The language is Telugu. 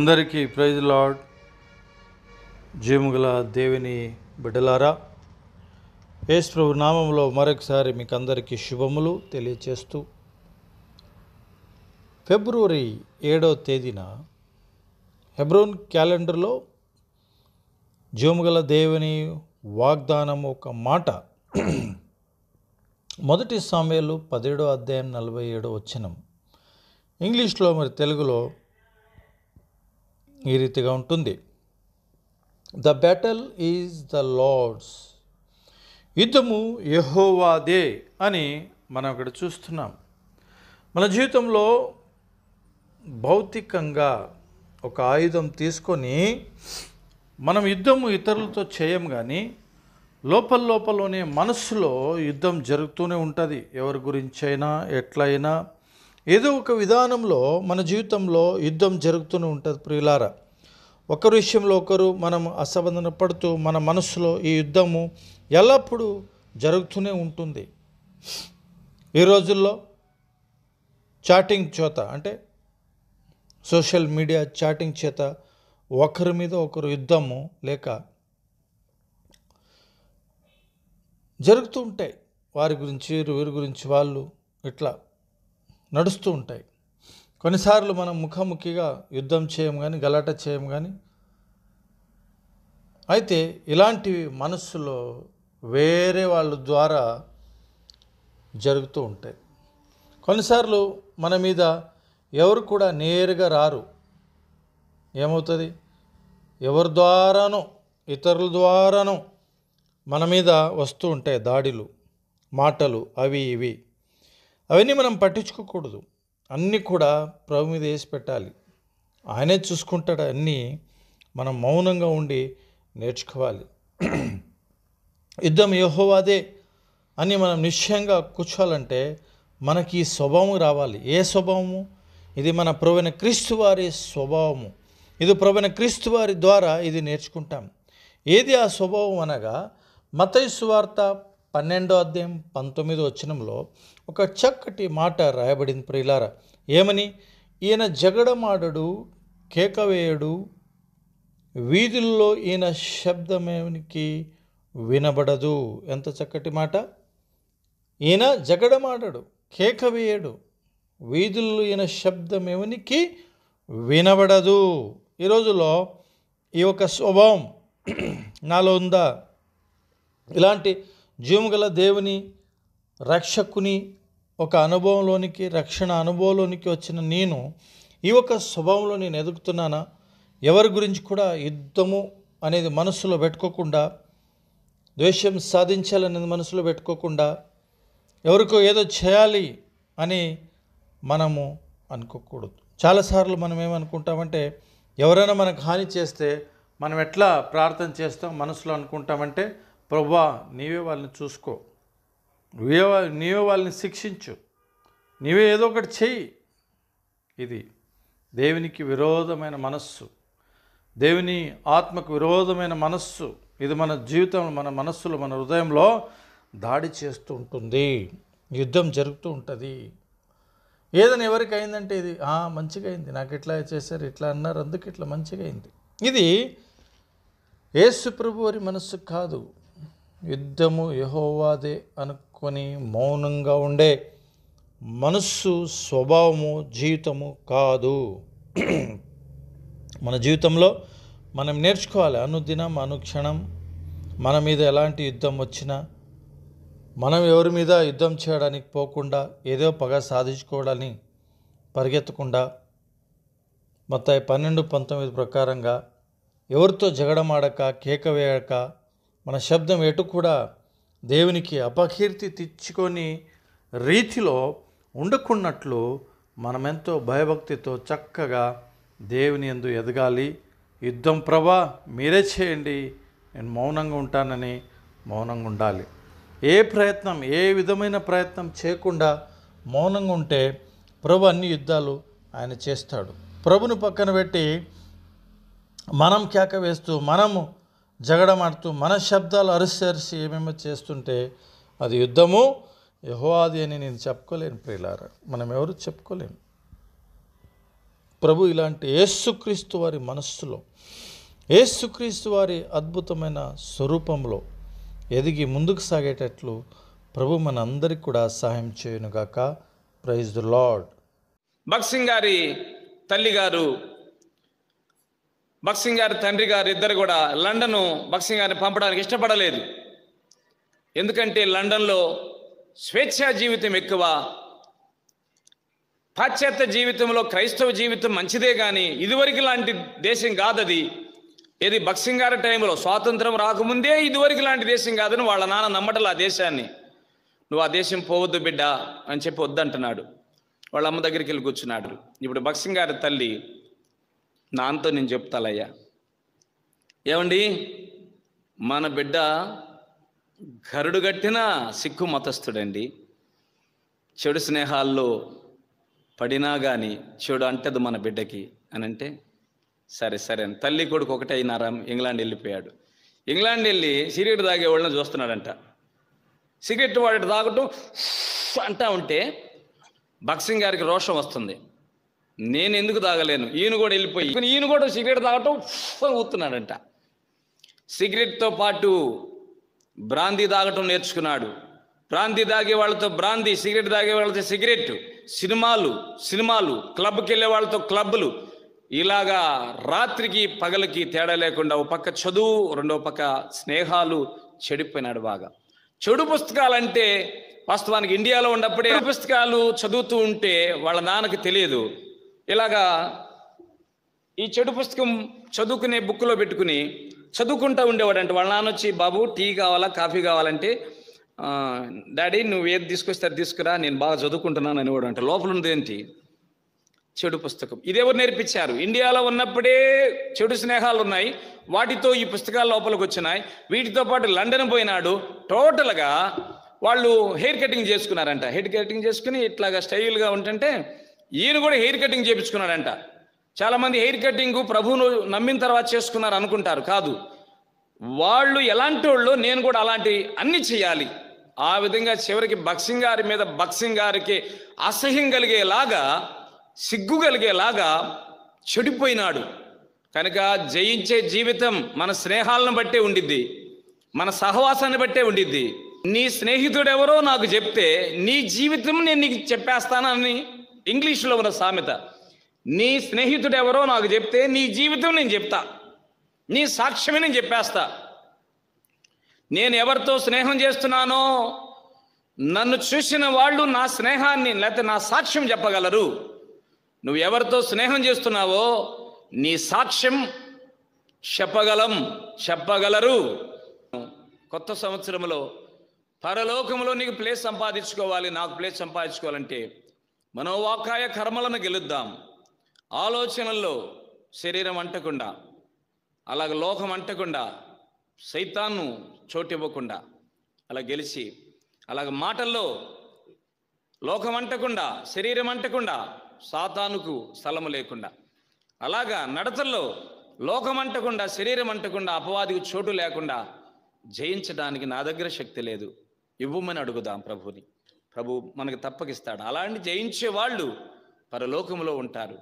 అందరికీ ప్రైజ్ లాడ్ జీముగల దేవిని బిడ్డలారా యేసు ప్రభు నామంలో మరొకసారి మీకు అందరికీ శుభములు తెలియచేస్తూ ఫిబ్రవరి ఏడవ తేదీన హెబ్రోన్ క్యాలెండర్లో జీముగల దేవుని వాగ్దానం ఒక మాట మొదటి సమయాలు పదిహేడో అధ్యాయం నలభై ఏడో వచ్చినం ఇంగ్లీష్లో మరి తెలుగులో ఈ రీతిగా ఉంటుంది the battle is the Lord's యుద్ధము యహోవాదే అని మనం ఇక్కడ చూస్తున్నాం మన జీవితంలో భౌతికంగా ఒక ఆయుధం తీసుకొని మనం యుద్ధము ఇతరులతో చేయం కానీ లోపల లోపలనే మనస్సులో యుద్ధం జరుగుతూనే ఉంటుంది ఎవరి గురించైనా ఎట్లయినా ఏదో ఒక విధానంలో మన జీవితంలో యుద్ధం జరుగుతూనే ఉంటుంది ప్రియులారా ఒకరి విషయంలో ఒకరు మనం అసబంధన పడుతూ మన మనసులో ఈ యుద్ధము ఎల్లప్పుడూ జరుగుతూనే ఉంటుంది ఈ రోజుల్లో చాటింగ్ చేత అంటే సోషల్ మీడియా చాటింగ్ చేత ఒకరి మీద ఒకరు యుద్ధము లేక జరుగుతూ ఉంటాయి వారి గురించి వీరి గురించి వాళ్ళు ఇట్లా నడుస్తూ ఉంటాయి కొన్నిసార్లు మనం ముఖాముఖిగా యుద్ధం చేయం కానీ గలాట చేయం కానీ అయితే ఇలాంటివి మనస్సులో వేరే వాళ్ళ ద్వారా జరుగుతూ ఉంటాయి కొన్నిసార్లు మన మీద ఎవరు కూడా నేరుగా రారు ఏమవుతుంది ఎవరి ద్వారానో ఇతరుల ద్వారానో మన మీద వస్తూ ఉంటాయి దాడులు మాటలు అవి ఇవి అవన్నీ మనం పట్టించుకోకూడదు అన్నీ కూడా ప్రభు మీద వేసి పెట్టాలి ఆయనే చూసుకుంటాడు అన్నీ మనం మౌనంగా ఉండి నేర్చుకోవాలి యుద్ధం యహోవాదే అని మనం నిశ్చయంగా కూర్చోవాలంటే మనకి ఈ స్వభావం రావాలి ఏ స్వభావము ఇది మన ప్రవణ క్రీస్తు వారి స్వభావము ఇది ప్రవణ క్రీస్తు వారి ద్వారా ఇది నేర్చుకుంటాం ఏది ఆ స్వభావం అనగా మతైసు వార్త పన్నెండో అధ్యాయం పంతొమ్మిదో వచ్చినంలో ఒక చక్కటి మాట రాయబడింది ప్రియులార ఏమని ఈయన జగడమాడడు కేకవేయడు వీధుల్లో ఈయన శబ్దమేనికి వినబడదు ఎంత చక్కటి మాట ఈయన జగడమాడడు కేకవేయడు వీధుల్లో ఈయన శబ్దమేమునికి వినబడదు ఈ రోజులో ఈ యొక్క స్వభావం నాలో ఉందా ఇలాంటి జీవగల దేవుని రక్షకుని ఒక అనుభవంలోనికి రక్షణ అనుభవంలోనికి వచ్చిన నేను ఈ ఒక స్వభావంలో నేను ఎదుగుతున్నానా ఎవరి గురించి కూడా యుద్ధము అనేది మనసులో పెట్టుకోకుండా ద్వేషం సాధించాలనేది మనసులో పెట్టుకోకుండా ఎవరికో ఏదో చేయాలి అని మనము అనుకోకూడదు చాలాసార్లు మనం ఏమనుకుంటామంటే ఎవరైనా మనకు హాని చేస్తే మనం ఎట్లా ప్రార్థన చేస్తాం మనసులో అనుకుంటామంటే ప్రభా నీవే వాళ్ళని చూసుకో నువ్వే నీవే వాళ్ళని శిక్షించు నీవే ఏదో ఒకటి చెయ్యి ఇది దేవునికి విరోధమైన మనస్సు దేవుని ఆత్మకు విరోధమైన మనస్సు ఇది మన జీవితంలో మన మనస్సులో మన హృదయంలో దాడి చేస్తూ ఉంటుంది యుద్ధం జరుగుతూ ఉంటుంది ఏదైనా ఎవరికి అయిందంటే ఇది మంచిగా అయింది నాకు ఇట్లా చేశారు ఇట్లా అన్నారు అందుకు ఇట్లా మంచిగా అయింది ఇది ఏసు ప్రభు వారి మనస్సు కాదు యుద్ధము యహోవాదే అనుకొని మౌనంగా ఉండే మనస్సు స్వభావము జీవితము కాదు మన జీవితంలో మనం నేర్చుకోవాలి అనుదినం అనుక్షణం మన మీద ఎలాంటి యుద్ధం వచ్చినా మనం ఎవరి మీద యుద్ధం చేయడానికి పోకుండా ఏదో పగ సాధించుకోవడాన్ని పరిగెత్తకుండా మొత్తం పన్నెండు పంతొమ్మిది ప్రకారంగా ఎవరితో జగడమాడక కేక వేయక మన శబ్దం ఎటు కూడా దేవునికి అపకీర్తి తెచ్చుకొని రీతిలో ఉండకున్నట్లు మనమెంతో భయభక్తితో చక్కగా దేవుని ఎందు ఎదగాలి యుద్ధం ప్రభా మీరే చేయండి నేను మౌనంగా ఉంటానని మౌనంగా ఉండాలి ఏ ప్రయత్నం ఏ విధమైన ప్రయత్నం చేయకుండా మౌనంగా ఉంటే ప్రభు అన్ని యుద్ధాలు ఆయన చేస్తాడు ప్రభును పక్కన పెట్టి మనం కేక వేస్తూ మనము జగడమాడుతూ మన శబ్దాలు అరిసి అరిసి ఏమేమో చేస్తుంటే అది యుద్ధము యహోవాది అని నేను చెప్పుకోలేను ప్రియులార మనం ఎవరు చెప్పుకోలేము ప్రభు ఇలాంటి ఏసుక్రీస్తు వారి మనస్సులో ఏసుక్రీస్తు వారి అద్భుతమైన స్వరూపంలో ఎదిగి ముందుకు సాగేటట్లు ప్రభు అందరికీ కూడా సహాయం చేయనుగాక ప్రైజ్ ద లార్డ్ భక్సింగ్ గారి తల్లి గారు బక్సింగ్ గారి తండ్రి గారు ఇద్దరు కూడా లండన్ బక్సింగ్ గారిని పంపడానికి ఇష్టపడలేదు ఎందుకంటే లండన్లో స్వేచ్ఛా జీవితం ఎక్కువ పాశ్చాత్య జీవితంలో క్రైస్తవ జీవితం మంచిదే కానీ ఇదివరకు లాంటి దేశం కాదది ఏది బక్సింగ్ గారి టైంలో స్వాతంత్రం రాకముందే ఇదివరకు లాంటి దేశం కాదని వాళ్ళ నాన్న నమ్మటలు ఆ దేశాన్ని నువ్వు ఆ దేశం పోవద్దు బిడ్డ అని చెప్పి వద్దంటున్నాడు వాళ్ళ అమ్మ దగ్గరికి వెళ్ళి కూర్చున్నాడు ఇప్పుడు బక్సింగ్ గారి తల్లి నాంతో నేను చెప్తాలయ్యా ఏమండి మన బిడ్డ గరుడు కట్టిన సిక్కు మతస్థుడండి చెడు స్నేహాల్లో పడినా కానీ చెడు అంటదు మన బిడ్డకి అని అంటే సరే సరే అని తల్లి కొడుకు ఒకటే అయినారా ఇంగ్లాండ్ వెళ్ళిపోయాడు ఇంగ్లాండ్ వెళ్ళి సిగరెట్ తాగే వాళ్ళని చూస్తున్నాడంట సిగరెట్ వాడు తాగటం అంటా ఉంటే బక్సింగ్ గారికి రోషం వస్తుంది నేను ఎందుకు తాగలేను ఈయన కూడా వెళ్ళిపోయి ఈయన కూడా సిగరెట్ తాగటం ఊతున్నాడంట సిగరెట్తో పాటు బ్రాంతి తాగటం నేర్చుకున్నాడు బ్రాంతి తాగే వాళ్ళతో బ్రాంతి సిగరెట్ తాగే వాళ్ళతో సిగరెట్ సినిమాలు సినిమాలు క్లబ్కి వెళ్ళే వాళ్ళతో క్లబ్లు ఇలాగా రాత్రికి పగలకి తేడా లేకుండా ఒక పక్క చదువు రెండో పక్క స్నేహాలు చెడిపోయినాడు బాగా చెడు పుస్తకాలంటే వాస్తవానికి ఇండియాలో ఉన్నప్పుడే పుస్తకాలు చదువుతూ ఉంటే వాళ్ళ నాన్నకి తెలియదు ఇలాగా ఈ చెడు పుస్తకం చదువుకునే బుక్లో పెట్టుకుని చదువుకుంటూ ఉండేవాడంట వాళ్ళ నాన్న వచ్చి బాబు టీ కావాలా కాఫీ కావాలంటే డాడీ నువ్వు ఏది తీసుకొస్తే తీసుకురా నేను బాగా చదువుకుంటున్నాను అనేవాడు అంటే లోపల ఉంది ఏంటి చెడు పుస్తకం ఇదేవరు నేర్పించారు ఇండియాలో ఉన్నప్పుడే చెడు స్నేహాలు ఉన్నాయి వాటితో ఈ పుస్తకాలు లోపలికి వచ్చినాయి వీటితో పాటు లండన్ పోయినాడు టోటల్గా వాళ్ళు హెయిర్ కటింగ్ చేసుకున్నారంట హెయిర్ కటింగ్ చేసుకుని ఇట్లాగా స్టైల్గా ఉంటుంటే ఈయన కూడా హెయిర్ కటింగ్ చేయించుకున్నాడంట చాలామంది హెయిర్ కటింగ్ ప్రభువును నమ్మిన తర్వాత చేసుకున్నారు అనుకుంటారు కాదు వాళ్ళు ఎలాంటి వాళ్ళు నేను కూడా అలాంటి అన్ని చేయాలి ఆ విధంగా చివరికి బక్సింగ్ గారి మీద బక్సింగ్ గారికి అసహ్యం కలిగేలాగా సిగ్గు కలిగేలాగా చెడిపోయినాడు కనుక జయించే జీవితం మన స్నేహాలను బట్టే ఉండిద్ది మన సహవాసాన్ని బట్టే ఉండిద్ది నీ స్నేహితుడెవరో నాకు చెప్తే నీ జీవితం నేను నీకు చెప్పేస్తానని ఇంగ్లీష్లో ఉన్న సామెత నీ స్నేహితుడు ఎవరో నాకు చెప్తే నీ జీవితం నేను చెప్తా నీ సాక్ష్యమే నేను చెప్పేస్తా నేను ఎవరితో స్నేహం చేస్తున్నానో నన్ను చూసిన వాళ్ళు నా స్నేహాన్ని లేకపోతే నా సాక్ష్యం చెప్పగలరు నువ్వు ఎవరితో స్నేహం చేస్తున్నావో నీ సాక్ష్యం చెప్పగలం చెప్పగలరు కొత్త సంవత్సరంలో పరలోకంలో నీకు ప్లేస్ సంపాదించుకోవాలి నాకు ప్లేస్ సంపాదించుకోవాలంటే మనోవాకాయ కర్మలను గెలుద్దాం ఆలోచనల్లో శరీరం అంటకుండా అలాగ లోకం అంటకుండా సైతాన్ను చోటివ్వకుండా అలా గెలిచి అలాగ మాటల్లో లోకం అంటకుండా శరీరం అంటకుండా సాతానుకు స్థలము లేకుండా అలాగా నడతల్లో లోకం అంటకుండా శరీరం అంటకుండా అపవాదికి చోటు లేకుండా జయించడానికి నా దగ్గర శక్తి లేదు ఇవ్వమని అడుగుదాం ప్రభుని ప్రభు మనకు తప్పకిస్తాడు అలాంటి జయించే వాళ్ళు పరలోకంలో ఉంటారు